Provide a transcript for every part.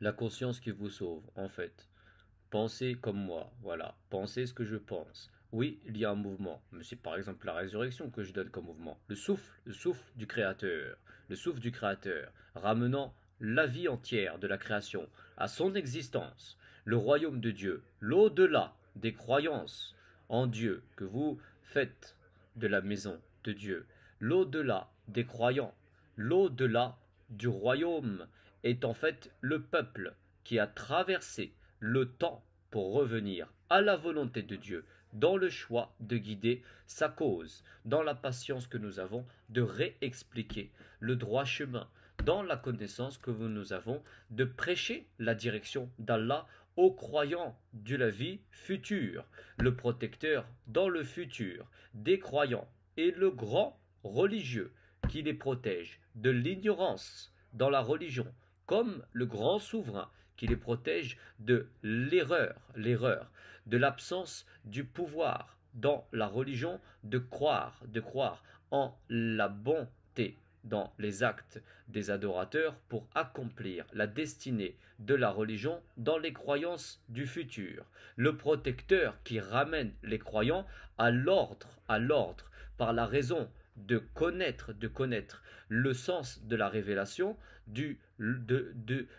la conscience qui vous sauve, en fait. Pensez comme moi, voilà. Pensez ce que je pense. Oui, il y a un mouvement, mais c'est par exemple la résurrection que je donne comme mouvement. Le souffle, le souffle du Créateur, le souffle du Créateur, ramenant la vie entière de la création à son existence, le royaume de Dieu, l'au-delà des croyances en Dieu que vous faites de la maison de Dieu, l'au-delà des croyants, l'au-delà du royaume est en fait le peuple qui a traversé le temps pour revenir à la volonté de Dieu, dans le choix de guider sa cause, dans la patience que nous avons de réexpliquer le droit chemin, dans la connaissance que nous avons de prêcher la direction d'Allah aux croyants de la vie future, le protecteur dans le futur des croyants et le grand religieux qui les protège de l'ignorance dans la religion, comme le grand souverain qui les protège de l'erreur, l'erreur, de l'absence du pouvoir dans la religion, de croire, de croire en la bonté dans les actes des adorateurs pour accomplir la destinée de la religion dans les croyances du futur. Le protecteur qui ramène les croyants à l'ordre, à l'ordre, par la raison, de connaître, de connaître le sens de la révélation, du,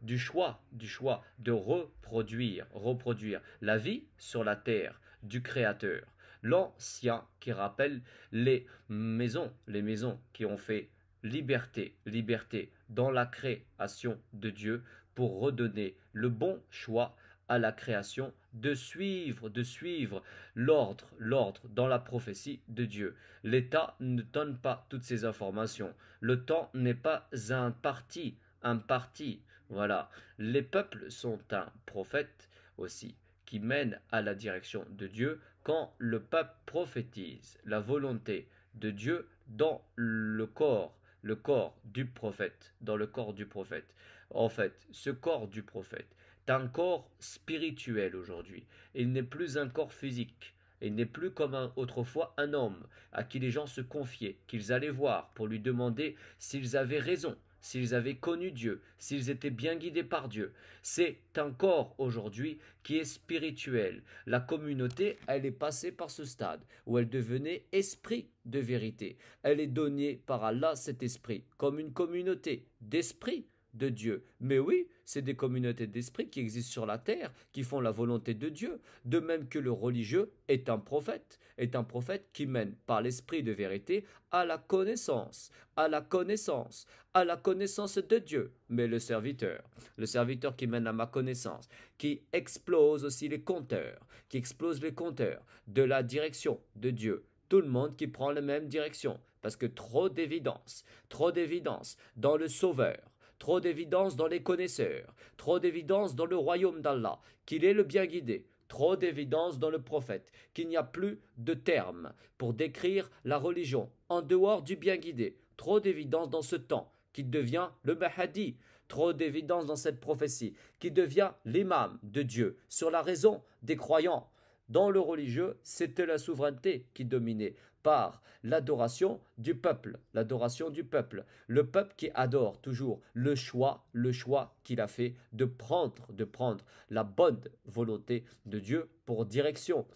du choix, du choix de reproduire, reproduire la vie sur la terre du Créateur. L'ancien qui rappelle les maisons, les maisons qui ont fait liberté, liberté dans la création de Dieu pour redonner le bon choix à la création de suivre, de suivre l'ordre, l'ordre dans la prophétie de Dieu. L'État ne donne pas toutes ces informations. Le temps n'est pas un parti, un parti. Voilà. Les peuples sont un prophète aussi qui mène à la direction de Dieu quand le peuple prophétise la volonté de Dieu dans le corps le corps du prophète, dans le corps du prophète. En fait, ce corps du prophète, un corps spirituel aujourd'hui. Il n'est plus un corps physique. Il n'est plus comme autrefois un homme à qui les gens se confiaient, qu'ils allaient voir pour lui demander s'ils avaient raison, s'ils avaient connu Dieu, s'ils étaient bien guidés par Dieu. C'est un corps aujourd'hui qui est spirituel. La communauté, elle est passée par ce stade où elle devenait esprit de vérité. Elle est donnée par Allah cet esprit comme une communauté d'esprit de Dieu. Mais oui, c'est des communautés d'esprit qui existent sur la terre, qui font la volonté de Dieu, de même que le religieux est un prophète, est un prophète qui mène par l'esprit de vérité à la connaissance, à la connaissance, à la connaissance de Dieu. Mais le serviteur, le serviteur qui mène à ma connaissance, qui explose aussi les compteurs, qui explose les compteurs de la direction de Dieu, tout le monde qui prend la même direction, parce que trop d'évidence, trop d'évidence dans le Sauveur, trop d'évidence dans les connaisseurs, trop d'évidence dans le royaume d'Allah, qu'il est le bien guidé, trop d'évidence dans le prophète, qu'il n'y a plus de terme pour décrire la religion en dehors du bien guidé, trop d'évidence dans ce temps, qui devient le Mahdi, trop d'évidence dans cette prophétie, qui devient l'imam de Dieu sur la raison des croyants. Dans le religieux, c'était la souveraineté qui dominait par l'adoration du peuple, l'adoration du peuple, le peuple qui adore toujours le choix, le choix qu'il a fait de prendre, de prendre la bonne volonté de Dieu pour direction.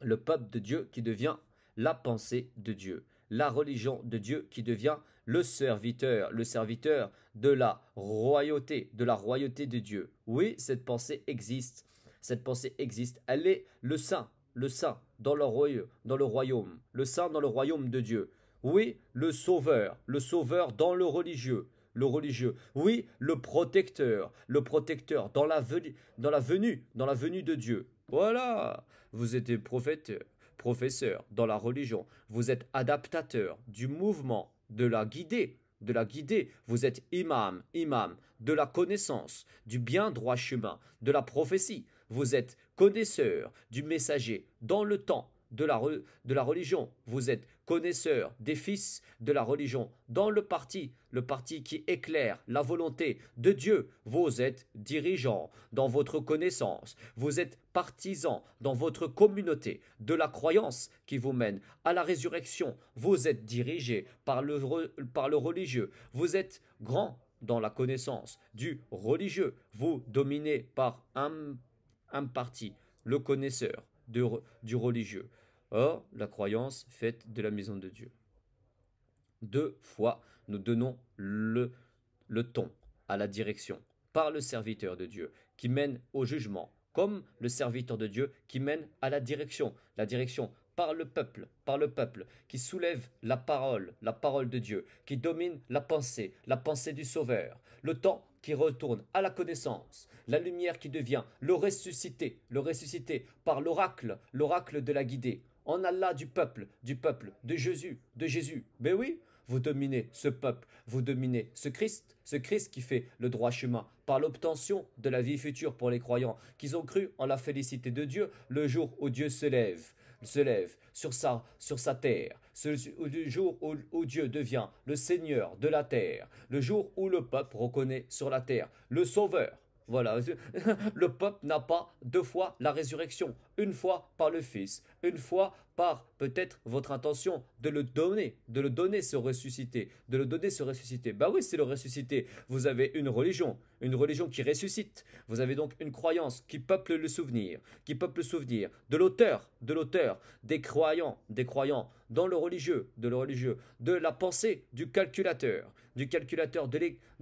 Le peuple de Dieu qui devient la pensée de Dieu, la religion de Dieu qui devient le serviteur, le serviteur de la royauté, de la royauté de Dieu. Oui, cette pensée existe. Cette pensée existe. Elle est le saint le saint dans le, royaume, dans le royaume, le saint dans le royaume de Dieu. Oui, le sauveur, le sauveur dans le religieux, le religieux. Oui, le protecteur, le protecteur dans la, venue, dans la venue, dans la venue de Dieu. Voilà, vous êtes prophète, professeur dans la religion, vous êtes adaptateur du mouvement, de la guidée, de la guider. Vous êtes imam, imam, de la connaissance, du bien droit chemin, de la prophétie, vous êtes connaisseur du messager dans le temps de la, de la religion, vous êtes connaisseur des fils de la religion dans le parti, le parti qui éclaire la volonté de Dieu, vous êtes dirigeant dans votre connaissance, vous êtes partisan dans votre communauté de la croyance qui vous mène à la résurrection, vous êtes dirigé par le, par le religieux, vous êtes grand dans la connaissance du religieux, vous dominez par un en partie le connaisseur du religieux. Or, la croyance faite de la maison de Dieu. Deux fois, nous donnons le, le ton à la direction par le serviteur de Dieu qui mène au jugement, comme le serviteur de Dieu qui mène à la direction, la direction par le peuple, par le peuple, qui soulève la parole, la parole de Dieu, qui domine la pensée, la pensée du Sauveur. Le temps qui retourne à la connaissance, la lumière qui devient le ressuscité, le ressuscité par l'oracle, l'oracle de la guidée. En Allah du peuple, du peuple, de Jésus, de Jésus. Mais oui, vous dominez ce peuple, vous dominez ce Christ, ce Christ qui fait le droit chemin par l'obtention de la vie future pour les croyants, qui ont cru en la félicité de Dieu le jour où Dieu se lève, se lève sur sur sa terre. Ce jour où Dieu devient le Seigneur de la terre, le jour où le peuple reconnaît sur la terre le Sauveur, voilà, le peuple n'a pas deux fois la résurrection une fois par le Fils, une fois par peut-être votre intention de le donner, de le donner se ressusciter, de le donner se ressusciter. Bah oui, c'est le ressusciter. Vous avez une religion, une religion qui ressuscite. Vous avez donc une croyance qui peuple le souvenir, qui peuple le souvenir de l'auteur, de l'auteur, des croyants, des croyants, dans le religieux, de le religieux, de la pensée du calculateur, du calculateur de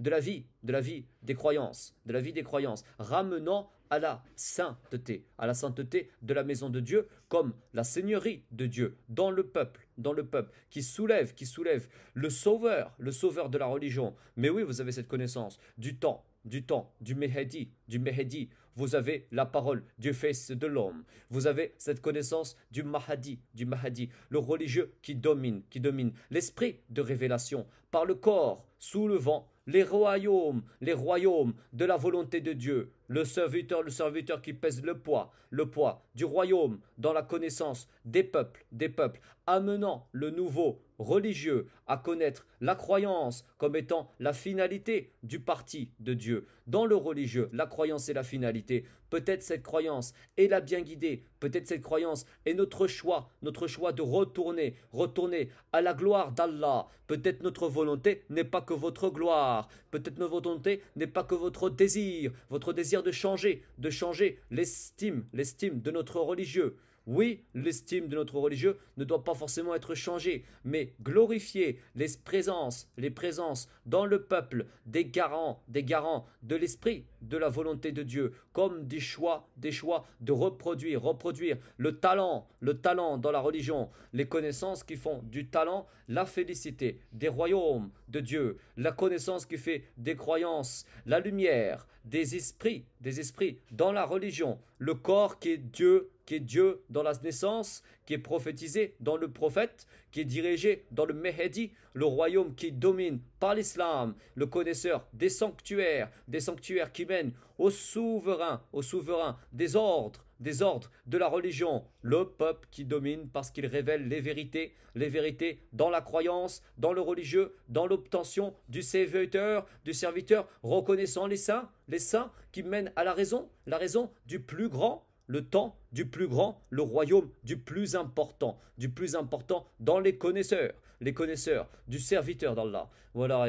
la vie, de la vie des croyances, de la vie des croyances, ramenant à la sainteté, à la sainteté de la maison de Dieu, comme la seigneurie de Dieu, dans le peuple, dans le peuple, qui soulève, qui soulève le sauveur, le sauveur de la religion. Mais oui, vous avez cette connaissance du temps, du temps, du Mehedi, du Mehedi. vous avez la parole du fils de l'homme. Vous avez cette connaissance du Mahadi, du Mahadi, le religieux qui domine, qui domine l'esprit de révélation par le corps, soulevant les royaumes, les royaumes de la volonté de Dieu, le serviteur, le serviteur qui pèse le poids, le poids du royaume dans la connaissance des peuples, des peuples, amenant le nouveau religieux à connaître la croyance comme étant la finalité du parti de Dieu. Dans le religieux, la croyance est la finalité. Peut-être cette croyance est la bien guidée, peut-être cette croyance est notre choix, notre choix de retourner, retourner à la gloire d'Allah. Peut-être notre volonté n'est pas que votre gloire, peut-être notre volonté n'est pas que votre désir, votre désir de changer, de changer l'estime, l'estime de notre religieux. Oui, l'estime de notre religieux ne doit pas forcément être changée, mais glorifier les présences, les présences dans le peuple des garants, des garants de l'esprit, de la volonté de Dieu, comme des choix, des choix de reproduire, reproduire le talent, le talent dans la religion, les connaissances qui font du talent la félicité, des royaumes de Dieu, la connaissance qui fait des croyances, la lumière, des esprits, des esprits dans la religion, le corps qui est Dieu, qui est Dieu dans la naissance, qui est prophétisé dans le prophète, qui est dirigé dans le Mehdi, le royaume qui domine par l'islam, le connaisseur des sanctuaires, des sanctuaires qui mènent au souverain, au souverain des ordres, des ordres de la religion, le peuple qui domine parce qu'il révèle les vérités, les vérités dans la croyance, dans le religieux, dans l'obtention du serviteur, du serviteur reconnaissant les saints, les saints qui mènent à la raison, la raison du plus grand, le temps du plus grand, le royaume du plus important, du plus important dans les connaisseurs, les connaisseurs du serviteur d'Allah. Voilà,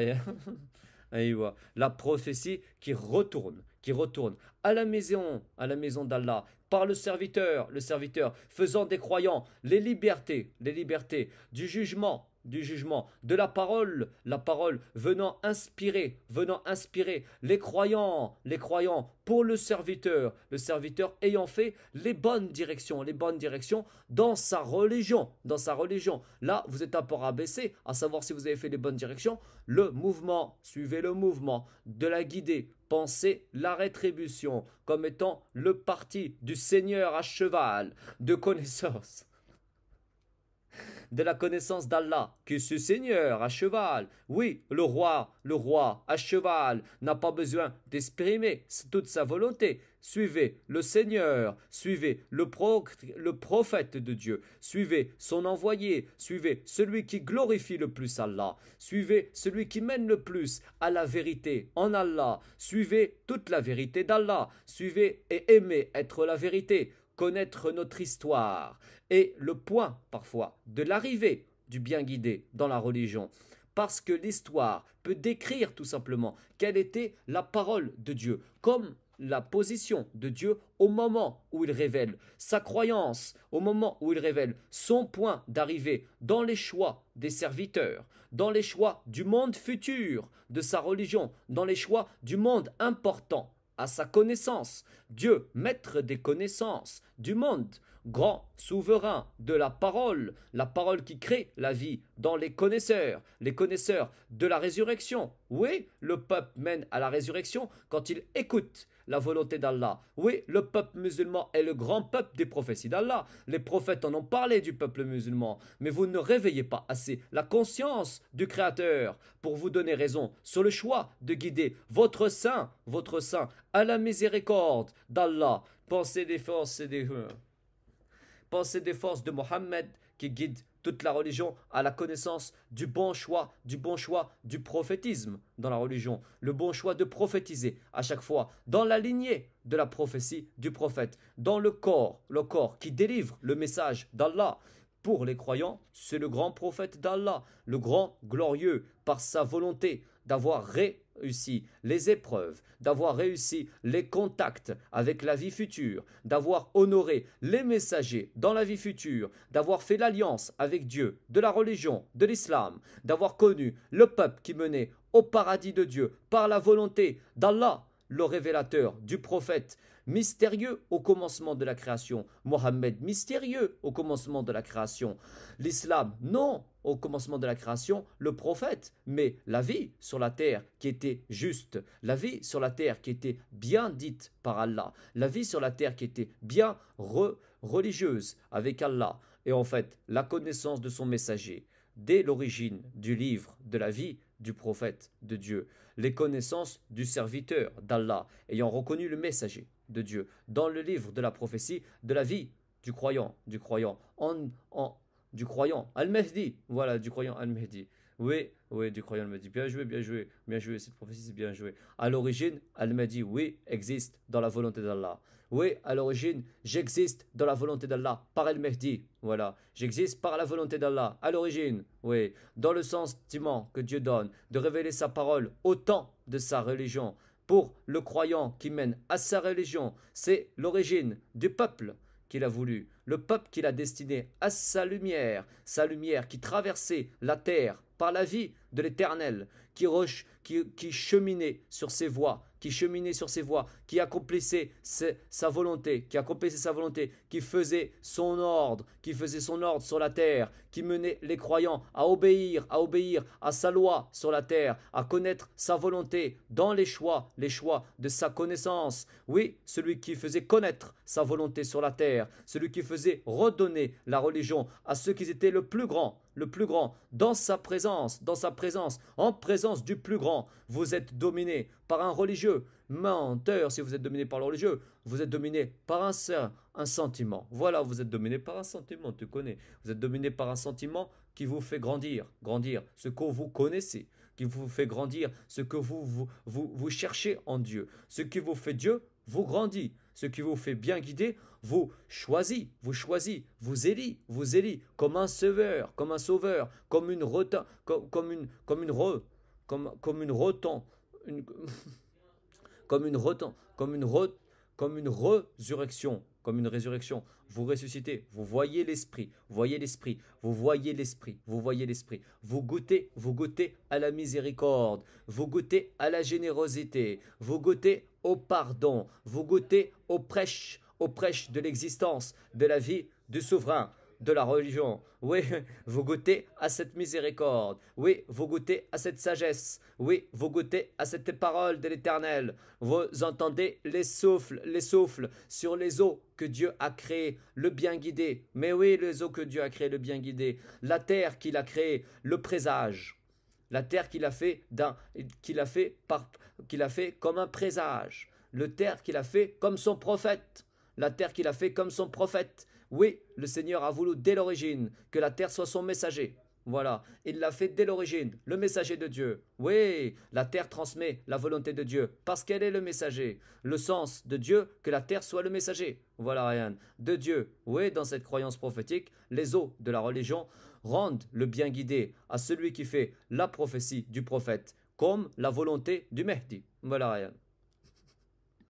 la prophétie qui retourne, qui retourne à la maison, à la maison d'Allah, par le serviteur, le serviteur faisant des croyants les libertés, les libertés du jugement, du jugement, de la parole, la parole venant inspirer, venant inspirer les croyants, les croyants pour le serviteur, le serviteur ayant fait les bonnes directions, les bonnes directions dans sa religion, dans sa religion. Là, vous êtes à port abaissé, à savoir si vous avez fait les bonnes directions, le mouvement, suivez le mouvement, de la guider, pensez la rétribution comme étant le parti du Seigneur à cheval de connaissance de la connaissance d'Allah, que ce Seigneur à cheval, oui, le roi, le roi à cheval, n'a pas besoin d'exprimer toute sa volonté. Suivez le Seigneur, suivez le, le prophète de Dieu, suivez son envoyé, suivez celui qui glorifie le plus Allah, suivez celui qui mène le plus à la vérité en Allah, suivez toute la vérité d'Allah, suivez et aimez être la vérité connaître notre histoire et le point parfois de l'arrivée du bien guidé dans la religion. Parce que l'histoire peut décrire tout simplement quelle était la parole de Dieu, comme la position de Dieu au moment où il révèle, sa croyance au moment où il révèle, son point d'arrivée dans les choix des serviteurs, dans les choix du monde futur de sa religion, dans les choix du monde important à sa connaissance, Dieu, maître des connaissances, du monde, grand souverain de la parole, la parole qui crée la vie dans les connaisseurs, les connaisseurs de la résurrection. Oui, le peuple mène à la résurrection quand il écoute la volonté d'Allah. Oui, le peuple musulman est le grand peuple des prophéties d'Allah. Les prophètes en ont parlé du peuple musulman, mais vous ne réveillez pas assez la conscience du Créateur pour vous donner raison sur le choix de guider votre saint, votre saint, à la miséricorde, d'Allah, pensez des forces des... des forces de Mohammed qui guide toute la religion à la connaissance du bon choix, du bon choix du prophétisme dans la religion, le bon choix de prophétiser à chaque fois dans la lignée de la prophétie du prophète, dans le corps, le corps qui délivre le message d'Allah. Pour les croyants, c'est le grand prophète d'Allah, le grand glorieux, par sa volonté d'avoir ré réussi les épreuves, d'avoir réussi les contacts avec la vie future, d'avoir honoré les messagers dans la vie future, d'avoir fait l'alliance avec Dieu, de la religion, de l'islam, d'avoir connu le peuple qui menait au paradis de Dieu par la volonté d'Allah, le révélateur du prophète, mystérieux au commencement de la création. Mohammed, mystérieux au commencement de la création. L'islam, non, au commencement de la création, le prophète. Mais la vie sur la terre qui était juste, la vie sur la terre qui était bien dite par Allah, la vie sur la terre qui était bien religieuse avec Allah. Et en fait, la connaissance de son messager, dès l'origine du livre de la vie du prophète de Dieu, les connaissances du serviteur d'Allah ayant reconnu le messager de Dieu, dans le livre de la prophétie, de la vie du croyant, du croyant, en, en du croyant Al-Mahdi, voilà, du croyant Al-Mahdi. Oui, oui, du croyant Al-Mahdi. Bien joué, bien joué, bien joué, cette prophétie, c'est bien joué. À l'origine, Al-Mahdi, oui, existe dans la volonté d'Allah. Oui, à l'origine, j'existe dans la volonté d'Allah, par Al-Mahdi, voilà. J'existe par la volonté d'Allah, à l'origine, oui. Dans le sentiment que Dieu donne de révéler sa parole au temps de sa religion, pour le croyant qui mène à sa religion, c'est l'origine du peuple qu'il a voulu, le peuple qu'il a destiné à sa lumière, sa lumière qui traversait la terre par la vie de l'Éternel, qui, qui cheminait sur ses voies, qui cheminait sur ses voies, qui accomplissait sa volonté, qui accomplissait sa volonté, qui faisait son ordre, qui faisait son ordre sur la terre, qui menait les croyants à obéir, à obéir à sa loi sur la terre, à connaître sa volonté dans les choix, les choix de sa connaissance. Oui, celui qui faisait connaître sa volonté sur la terre, celui qui faisait redonner la religion à ceux qui étaient le plus grands le plus grand, dans sa présence, dans sa présence, en présence du plus grand, vous êtes dominé par un religieux, menteur si vous êtes dominé par le religieux, vous êtes dominé par un, un sentiment. Voilà, vous êtes dominé par un sentiment, tu connais. Vous êtes dominé par un sentiment qui vous fait grandir, grandir, ce que vous connaissez, qui vous fait grandir, ce que vous, vous, vous, vous cherchez en Dieu. Ce qui vous fait Dieu vous grandit, ce qui vous fait bien guider vous choisit, vous choisis, vous élit, vous élit comme un sauveur, comme un sauveur, comme une retin, comme, une comme une re, comme comme une comme une comme une re, comme une résurrection, comme une résurrection. Vous ressuscitez, vous voyez l'esprit, voyez l'esprit, vous voyez l'esprit, vous voyez l'esprit. Vous goûtez, vous goûtez à la miséricorde, vous goûtez à la générosité, vous goûtez au pardon, vous goûtez au prêche, prêche de l'existence, de la vie du souverain, de la religion. Oui, vous goûtez à cette miséricorde. Oui, vous goûtez à cette sagesse. Oui, vous goûtez à cette parole de l'Éternel. Vous entendez les souffles, les souffles sur les eaux que Dieu a créées, le bien guidé. Mais oui, les eaux que Dieu a créées, le bien guidé. La terre qu'il a créée, le présage. La terre qu'il a fait d'un, qu'il a fait par, qu'il a fait comme un présage. Le terre qu'il a fait comme son prophète la terre qu'il a fait comme son prophète. Oui, le Seigneur a voulu dès l'origine que la terre soit son messager. Voilà, il l'a fait dès l'origine, le messager de Dieu. Oui, la terre transmet la volonté de Dieu, parce qu'elle est le messager. Le sens de Dieu, que la terre soit le messager. Voilà, Ryan. De Dieu, oui, dans cette croyance prophétique, les eaux de la religion rendent le bien guidé à celui qui fait la prophétie du prophète, comme la volonté du Mahdi. Voilà, Ryan.